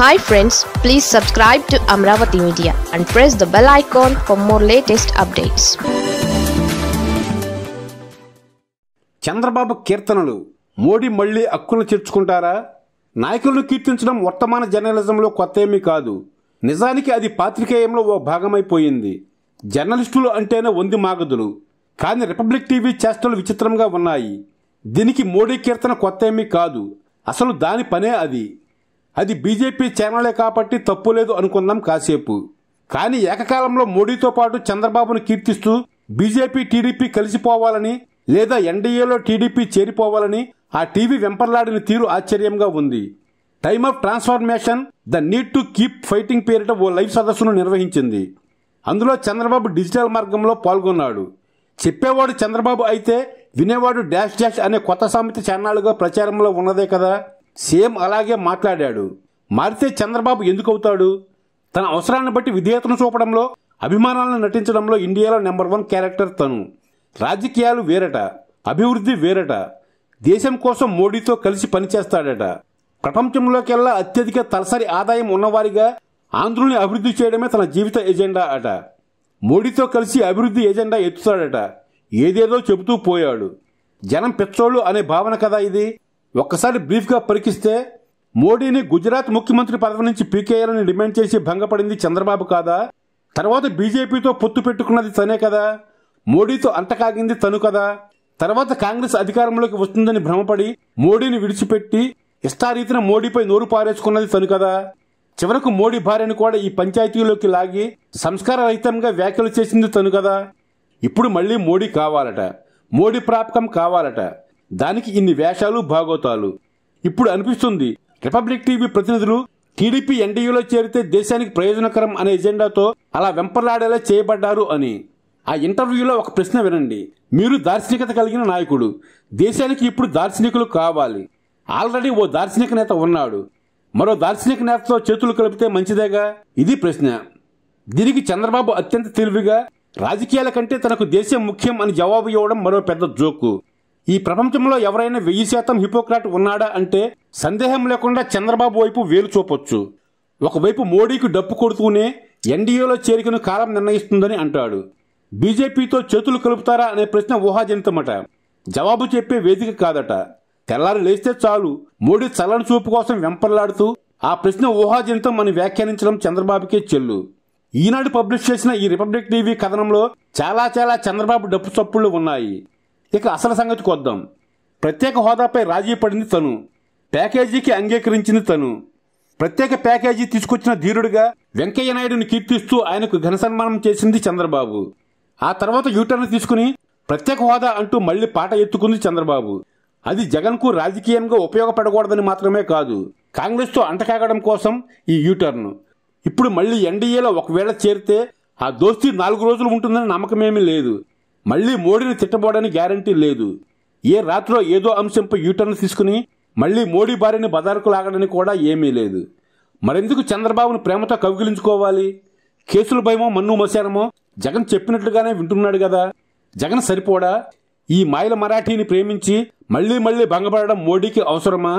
hi friends please subscribe to Amaravati media and press the bell icon for more latest updates Chandrababu కీర్తనలు మోడీ మళ్ళీ హక్కులు తెచ్చుకుంటారా నాయకులను కీర్తించడం వర్తమాన జర్నలిజంలో కొత్త ఏమీ కాదు నిజానికి అది పాత్రికేయంలో ఓ భాగమైపోయింది జర్నలిస్టులు అంటేనే ఉంది మాగదులు కానీ రిపబ్లిక్ టీవీ చేష్టలు విచిత్రంగా ఉన్నాయి దీనికి మోడీ కీర్తన కొత్త ఏమీ కాదు అసలు దాని పనే అది అది బీజేపీ ఛానలే కాబట్టి తప్పు లేదు అనుకుందాం కాసేపు కానీ ఏకకాలంలో మోడీతో పాటు చంద్రబాబును కీర్తిస్తూ బీజేపీ టీడీపీ కలిసిపోవాలని లేదా ఎన్డీఏలో టీడీపీ చేరిపోవాలని ఆ టీవీ వెంపర్లాడిన తీరు ఆశ్చర్యంగా ఉంది time of transformation the need to keep fighting పేరిట ఓ లైవ్ సదస్సును నిర్వహించింది అందులో చంద్రబాబు డిజిటల్ మార్గంలో పాల్గొన్నాడు చెప్పేవాడు చంద్రబాబు అయితే వినేవాడు డాష్ డాష్ అనే కొత్త సామెత ఛానళ్లుగా ప్రచారంలో ఉన్నదే కదా సీఎం అలాగే మాట్లాడాడు మారితే చంద్రబాబు ఎందుకు అవుతాడు తన అవసరాన్ని బట్టి విధేయతను చూపడంలో అభిమానాలను నటించడంలో ఇండియాలో నెంబర్ వన్ క్యారెక్టర్ తను రాజకీయాలు వేరట అభివృద్ధి వేరట దేశం కోసం మోడీతో కలిసి పనిచేస్తాడట ప్రపంచంలోకెల్లా అత్యధిక తలసరి ఆదాయం ఉన్నవారిగా ఆంధ్రుల్ని అభివృద్ధి చేయడమే తన జీవిత ఎజెండా అట మోడీతో కలిసి అభివృద్ధి ఎజెండా ఎత్తుతాడట ఏదేదో చెబుతూ పోయాడు జనం పెచ్చోళ్ళు అనే భావన కదా ఇది ఒక్కసారి బ్రీఫ్గా పరికిస్తే మోడీని గుజరాత్ ముఖ్యమంత్రి పదవి నుంచి పీకేయాలని డిమాండ్ చేసి భంగపడింది చంద్రబాబు కాదా తర్వాత బీజేపీతో పొత్తు పెట్టుకున్నది తనే కదా మోడీతో అంతకాగింది తను కదా తర్వాత కాంగ్రెస్ అధికారంలోకి వస్తుందని భ్రమపడి మోడీని విడిచిపెట్టి ఇష్టారీతిన మోడీపై నోరు పారేసుకున్నది తను కదా చివరకు మోడీ భార్యను కూడా ఈ పంచాయతీలోకి లాగి సంస్కార రహితంగా వ్యాఖ్యలు చేసింది తను కదా ఇప్పుడు మళ్ళీ మోడీ కావాలట మోడీ ప్రాపకం కావాలట దానికి ఇన్ని వేషాలు భాగోతాలు ఇప్పుడు అనిపిస్తుంది రిపబ్లిక్ టీవీ ప్రతినిధులు టీడీపీ ఎన్డీయూలో చేరితే దేశానికి ప్రయోజనకరం అనే ఎజెండాతో అలా వెంపలాడేలా చేయబడ్డారు అని ఆ ఇంటర్వ్యూలో ఒక ప్రశ్న వినండి మీరు దార్శనికత కలిగిన నాయకుడు దేశానికి ఇప్పుడు దార్శనికులు కావాలి ఆల్రెడీ ఓ దార్శనిక నేత ఉన్నాడు మరో దార్శనిక నేతతో చేతులు కలిపితే మంచిదేగా ఇది ప్రశ్న దీనికి చంద్రబాబు అత్యంత తెలివిగా రాజకీయాల కంటే తనకు దేశం ముఖ్యం అని జవాబు ఇవ్వడం మరో పెద్ద జోకు ఈ ప్రపంచంలో ఎవరైనా వెయ్యి శాతం హిపోక్రాట్ ఉన్నాడా అంటే సందేహం లేకుండా చంద్రబాబు వైపు వేలు చూపొచ్చు ఒకవైపు మోడీకి డప్పు కొడుతూనే ఎన్డీఏలో చేరికను కాలం నిర్ణయిస్తుందని అంటాడు బీజేపీతో చేతులు కలుపుతారా అనే ప్రశ్న ఊహాజనితమట జవాబు చెప్పే వేదిక కాదట తెల్లారి లేస్తే చాలు మోడీ చల్లని చూపు కోసం వెంపర్లాడుతూ ఆ ప్రశ్న ఊహాజనితం అని వ్యాఖ్యానించడం చంద్రబాబుకే చెల్లు ఈనాడు పబ్లిష్ చేసిన ఈ రిపబ్లిక్ టీవీ కథనంలో చాలా చాలా చంద్రబాబు డప్పు చప్పుళ్లు ఉన్నాయి ఇక అసలు సంగతికి వద్దాం ప్రత్యేక హోదాపై రాజీ పడింది తను ప్యాకేజీకి అంగీకరించింది తను ప్రత్యేక ప్యాకేజీ తీసుకొచ్చిన ధీరుడిగా వెంకయ్య నాయుడుని కీర్తిస్తూ ఆయనకు ఘనసన్మానం చేసింది చంద్రబాబు ఆ తర్వాత యూటర్న్ తీసుకుని ప్రత్యేక హోదా అంటూ మళ్లీ పాట ఎత్తుకుంది చంద్రబాబు అది జగన్కు రాజకీయంగా ఉపయోగపడకూడదని మాత్రమే కాదు కాంగ్రెస్తో అంటకాగడం కోసం ఈ యూటర్న్ ఇప్పుడు మళ్లీ ఎన్డీఏలో ఒకవేళ చేరితే ఆ దోస్తీ నాలుగు రోజులు ఉంటుందని నమ్మకమేమీ లేదు మళ్లీ మోడీని తిట్టబోడని గ్యారంటీ లేదు ఏ రాత్రిలో ఏదో అంశంపై యూటర్న్ తీసుకుని మళ్లీ మోడీ భార్యని బదారుకు లాగడని కూడా ఏమీ లేదు మరెందుకు చంద్రబాబును ప్రేమతో కవిగిలించుకోవాలి కేసుల భయమో మన్ను మశానమో జగన్ చెప్పినట్లుగానే వింటున్నాడు కదా జగన్ సరిపోడా ఈ మాయల మరాఠీని ప్రేమించి మళ్లీ మళ్లీ భంగపడడం మోడీకి అవసరమా